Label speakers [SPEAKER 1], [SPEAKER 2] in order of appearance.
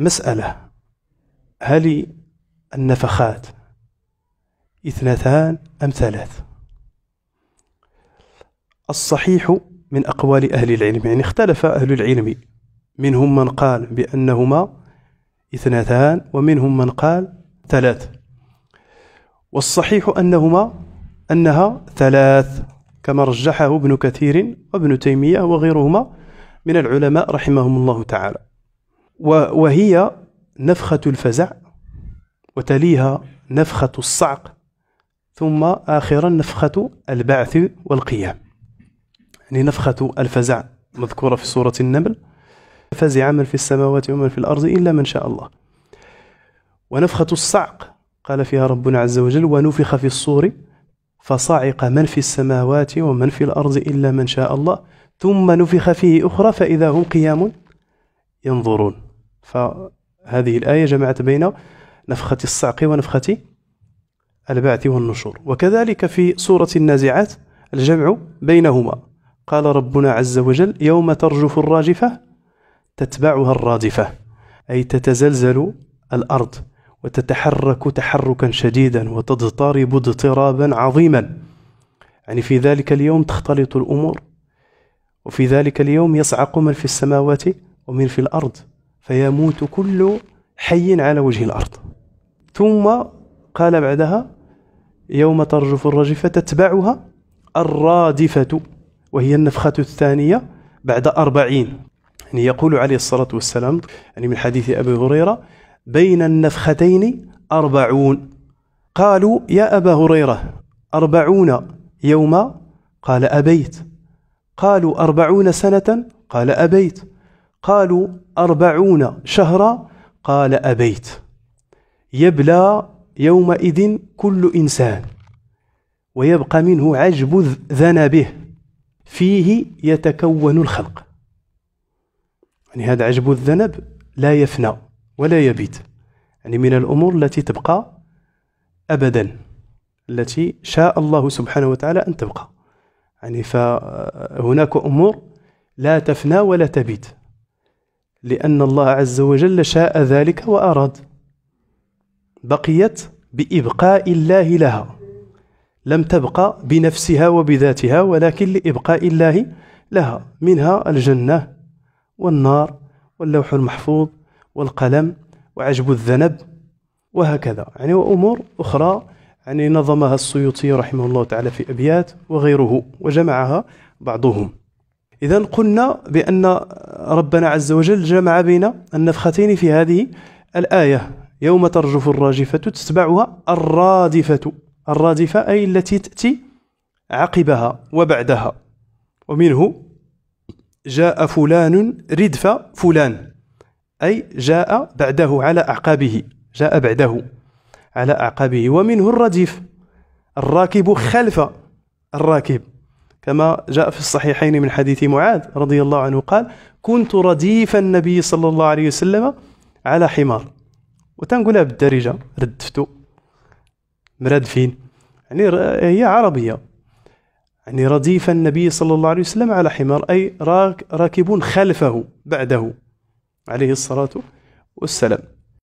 [SPEAKER 1] مسألة هل النفخات اثنتان أم ثلاث الصحيح من أقوال أهل العلم يعني اختلف أهل العلم منهم من قال بأنهما اثنتان ومنهم من قال ثلاث والصحيح أنهما أنها ثلاث كما رجحه ابن كثير وابن تيمية وغيرهما من العلماء رحمهم الله تعالى وهي نفخة الفزع وتليها نفخة الصعق ثم آخرا نفخة البعث والقيام يعني نفخة الفزع مذكورة في سورة النمل فزع من في السماوات ومن في الأرض إلا من شاء الله ونفخة الصعق قال فيها ربنا عز وجل ونفخ في الصور فصعق من في السماوات ومن في الأرض إلا من شاء الله ثم نفخ فيه أخرى فإذا هم قيام ينظرون فهذه الآية جمعت بين نفخة الصعق ونفخة البعث والنشور وكذلك في سورة النازعات الجمع بينهما قال ربنا عز وجل يوم ترجف الراجفة تتبعها الرادفة أي تتزلزل الأرض وتتحرك تحركا شديدا وتضطرب اضطرابا عظيما يعني في ذلك اليوم تختلط الأمور وفي ذلك اليوم يصعق من في السماوات ومن في الأرض فيموت كل حي على وجه الأرض ثم قال بعدها يوم ترجف الرجفة تتبعها الرادفة وهي النفخة الثانية بعد أربعين يعني يقول عليه الصلاة والسلام يعني من حديث أبي هريرة بين النفختين أربعون قالوا يا أبا هريرة أربعون يوما قال أبيت قالوا أربعون سنة قال أبيت قالوا أربعون شهرا قال أبيت يبلى يومئذ كل إنسان ويبقى منه عجب ذنبه فيه يتكون الخلق يعني هذا عجب الذنب لا يفنى ولا يبيت يعني من الأمور التي تبقى أبدا التي شاء الله سبحانه وتعالى أن تبقى يعني فهناك أمور لا تفنى ولا تبيت لأن الله عز وجل شاء ذلك وأراد بقيت بإبقاء الله لها لم تبقى بنفسها وبذاتها ولكن لإبقاء الله لها منها الجنة والنار واللوح المحفوظ والقلم وعجب الذنب وهكذا يعني وأمور أخرى يعني نظمها السيوطي رحمه الله تعالى في أبيات وغيره وجمعها بعضهم إذا قلنا بأن ربنا عز وجل جمع بين النفختين في هذه الآية يوم ترجف الراجفة تتبعها الرادفة الرادفة أي التي تأتي عقبها وبعدها ومنه جاء فلان ردف فلان أي جاء بعده على أعقابه جاء بعده على أعقابه ومنه الرديف الراكب خلف الراكب كما جاء في الصحيحين من حديث معاذ رضي الله عنه قال كنت رديف النبي صلى الله عليه وسلم على حمار وتنقولها بالدارجة ردفتو مرادفين يعني هي عربية يعني رديف النبي صلى الله عليه وسلم على حمار أي راكبون خلفه بعده عليه الصلاة والسلام